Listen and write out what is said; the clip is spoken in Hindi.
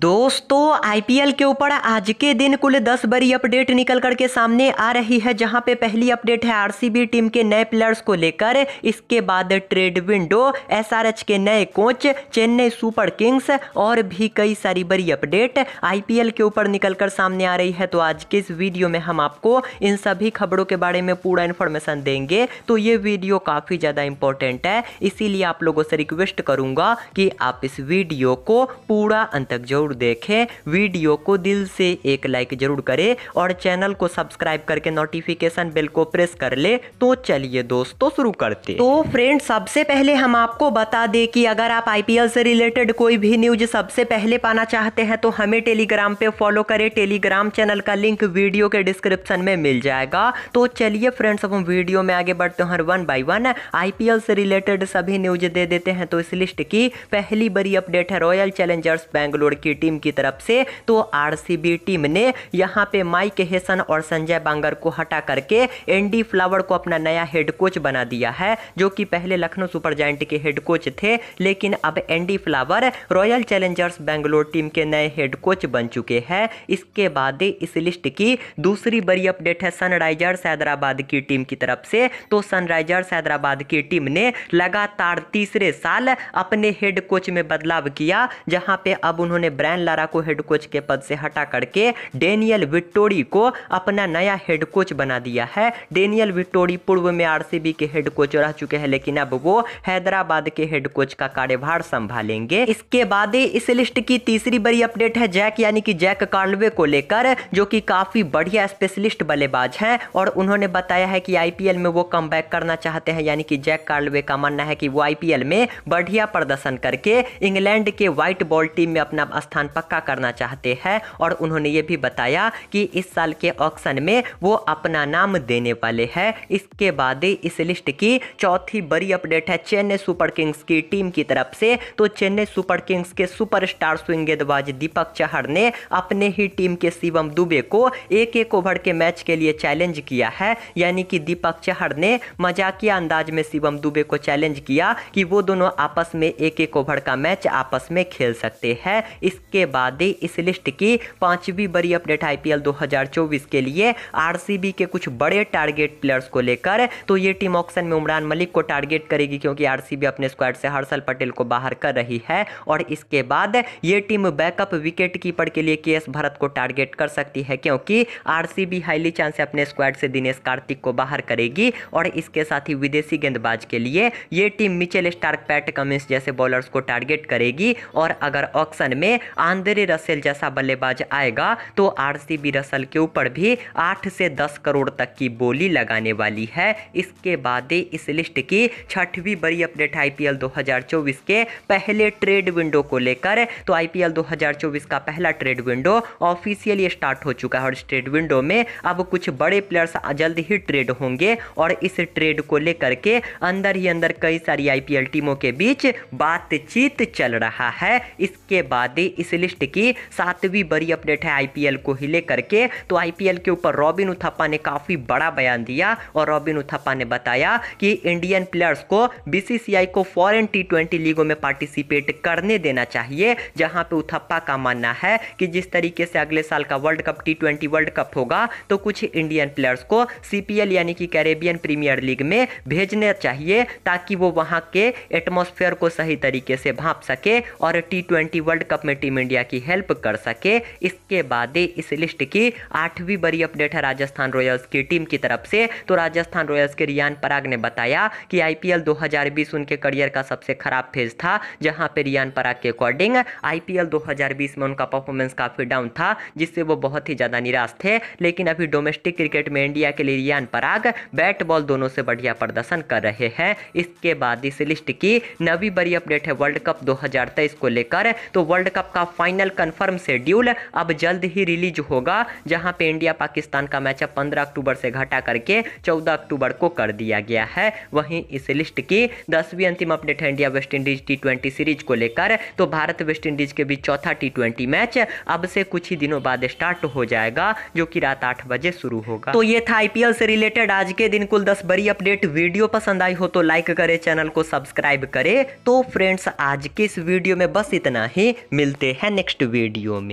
दोस्तों आईपीएल के ऊपर आज के दिन कुल 10 बड़ी अपडेट निकल करके सामने आ रही है जहां पे पहली अपडेट है आरसीबी टीम के नए प्लेयर्स को लेकर इसके बाद ट्रेड विंडो एसआरएच के नए कोच चेन्नई सुपर किंग्स और भी कई सारी बड़ी अपडेट आईपीएल के ऊपर निकल कर सामने आ रही है तो आज के इस वीडियो में हम आपको इन सभी खबरों के बारे में पूरा इन्फॉर्मेशन देंगे तो ये वीडियो काफ़ी ज़्यादा इंपॉर्टेंट है इसीलिए आप लोगों से रिक्वेस्ट करूँगा कि आप इस वीडियो को पूरा अंत तक जरूर ज़रूर देखें वीडियो को दिल से एक लाइक ज़रूर करें और चैनल को सब्सक्राइब करके नोटिफिकेशन बेल को प्रेस कर ले तो चलिए दोस्तों शुरू करते तो फ्रेंड सबसे पहले हम आपको बता दें कि अगर आप आईपीएल से रिलेटेड कोई भी न्यूज सबसे पहले पाना चाहते हैं तो हमें टेलीग्राम पे फॉलो करें टेलीग्राम चैनल का लिंक वीडियो के डिस्क्रिप्शन में मिल जाएगा तो चलिए फ्रेंड्स अब हम वीडियो में आगे बढ़ते हैं वन बाय वन आईपीएल से रिलेटेड सभी न्यूज दे देते हैं तो इस लिस्ट की पहली बड़ी अपडेट है रॉयल चैलेंजर्स बैंगलोर की टीम की तरफ से तो आरसीबी टीम ने यहाँ पे माइक हेसन और संजय बांगर को हटा करके एनडी फ्लावर को अपना नया हेड कोच बना दिया है जो कि पहले लखनऊ सुपर जायंट के हेड कोच थे लेकिन अब Andy Flower Royal Challengers Bangalore team के नए हेड कोच बन चुके हैं इसके बाद इस लिस्ट की दूसरी बड़ी अपडेट है सनराइजर्स हैदराबाद की टीम की तरफ से तो सनराइजर्स हैदराबाद की टीम ने लगातार तीसरे साल अपने हेड कोच में बदलाव किया जहां पे अब उन्होंने ब्रैंड ब्रायन लारा को हेड कोच के पद से हटा करके डेनियल विक्टोरी को अपना नया हेड कोच बना दिया है डेनियल विक्टोरी पूर्व में आरसीबी के हेड कोच रह चुके हैं लेकिन अब वो हैदराबाद के हेड कोच का कार्यभार संभालेंगे इसके बाद इस लिस्ट की तीसरी बड़ी अपडेट है जैक यानी कि जैक कार्लवे को लेकर जो कि काफी बढ़िया स्पेशलिस्ट बल्लेबाज हैं और उन्होंने बताया है कि आईपीएल में वो कम करना चाहते हैं यानी कि जैक कार्लवे का मानना है कि वो आईपीएल में बढ़िया प्रदर्शन करके इंग्लैंड के व्हाइट बॉल टीम में अपना स्थान स्थान पक्का करना चाहते हैं और उन्होंने ये भी बताया कि इस साल के ऑक्शन में वो अपना नाम देने वाले हैं इसके बाद इस लिस्ट की चौथी बड़ी अपडेट है चेन्नई सुपर किंग्स की टीम की तरफ से तो चेन्नई सुपर किंग्स के सुपरस्टार स्विंग गेंदबाज दीपक चहर ने अपने ही टीम के शिवम दुबे को एक एक ओवर के मैच के लिए चैलेंज किया है यानी कि दीपक चहर ने मजाकिया अंदाज में शिवम दुबे को चैलेंज किया कि वो दोनों आपस में एक एक ओवर का मैच आपस में खेल सकते हैं इस के बाद इस लिस्ट की पांचवी बड़ी अपडेट आईपीएल 2024 के लिए आरसीबी के कुछ बड़े टारगेट प्लेयर्स को लेकर तो ये टीम ऑक्शन में उमरान मलिक को टारगेट करेगी क्योंकि आरसीबी अपने स्क्वाड से हर्षल पटेल को बाहर कर रही है और इसके बाद ये टीम बैकअप विकेट कीपर के लिए के भारत को टारगेट कर सकती है क्योंकि बी हाईली चांस अपने स्क्वाड से दिनेश कार्तिक को बाहर करेगी और इसके साथ ही विदेशी गेंदबाज के लिए ये team Mitchell Starc Pat Cummins जैसे बॉलर्स को टारगेट करेगी और अगर ऑक्शन में आंद्रे रसेल जैसा बल्लेबाज आएगा तो आर रसल के ऊपर भी आठ से दस करोड़ तक की बोली लगाने वाली है इसके बाद इस लिस्ट की छठवीं बड़ी अपडेट आईपीएल 2024 के पहले ट्रेड विंडो को लेकर तो आईपीएल 2024 का पहला ट्रेड विंडो ऑफिशियली स्टार्ट हो चुका है और इस ट्रेड विंडो में अब कुछ बड़े प्लेयर्स जल्द ही ट्रेड होंगे और इस ट्रेड को लेकर के अंदर ही अंदर कई सारी आईपीएल टीमों के बीच बातचीत चल रहा है इसके बाद इस इस लिस्ट की सातवीं बड़ी अपडेट है आईपीएल को ही लेकर के तो आईपीएल के ऊपर रॉबिन उथप्पा ने काफ़ी बड़ा बयान दिया और रॉबिन उथप्पा ने बताया कि इंडियन प्लेयर्स को बीसीसीआई को फॉरेन टी लीगों में पार्टिसिपेट करने देना चाहिए जहां पे उथप्पा का मानना है कि जिस तरीके से अगले साल का world cup T twenty world cup होगा तो कुछ इंडियन प्लेयर्स को सीपीएल यानी कि कैरेबियन प्रीमियर लीग में भेजने चाहिए ताकि वो वहां के एटमोस्फेयर को सही तरीके से भाप सके और टी ट्वेंटी वर्ल्ड कप में टीम इंडिया की हेल्प कर सके इसके बाद इस लिस्ट की आठवीं बड़ी अपडेट है राजस्थान रॉयल्स की टीम की तरफ से तो राजस्थान रॉयल्स के रियान पराग ने बताया कि आईपीएल 2020 उनके करियर का सबसे खराब फेज था जहां पर रियान पराग के अकॉर्डिंग आईपीएल 2020 में उनका परफॉर्मेंस काफ़ी डाउन था जिससे वो बहुत ही ज़्यादा निराश थे लेकिन अभी डोमेस्टिक क्रिकेट में इंडिया के लिए रियान पराग बैट बॉल दोनों से बढ़िया प्रदर्शन कर रहे हैं इसके बाद इस लिस्ट की नवी बड़ी अपडेट है वर्ल्ड कप दो को लेकर तो वर्ल्ड कप का फाइनल कन्फर्म शेड्यूल अब जल्द ही रिलीज होगा जहां पे इंडिया पाकिस्तान का मैच 15 अक्टूबर से घटा करके 14 अक्टूबर को कर दिया गया है वहीं इस लिस्ट की दसवीं अंतिम अपडेट है India West Indies T series को लेकर तो भारत वेस्ट इंडीज के बीच चौथा टी मैच अब से कुछ ही दिनों बाद स्टार्ट हो जाएगा जो कि रात आठ बजे शुरू होगा तो ये था आईपीएल से रिलेटेड आज के दिन कुल दस बड़ी अपडेट वीडियो पसंद आई हो तो लाइक करे चैनल को सब्सक्राइब करे तो फ्रेंड्स आज के इस वीडियो में बस इतना ही मिलते हैं हैं नेक्स्ट वीडियो में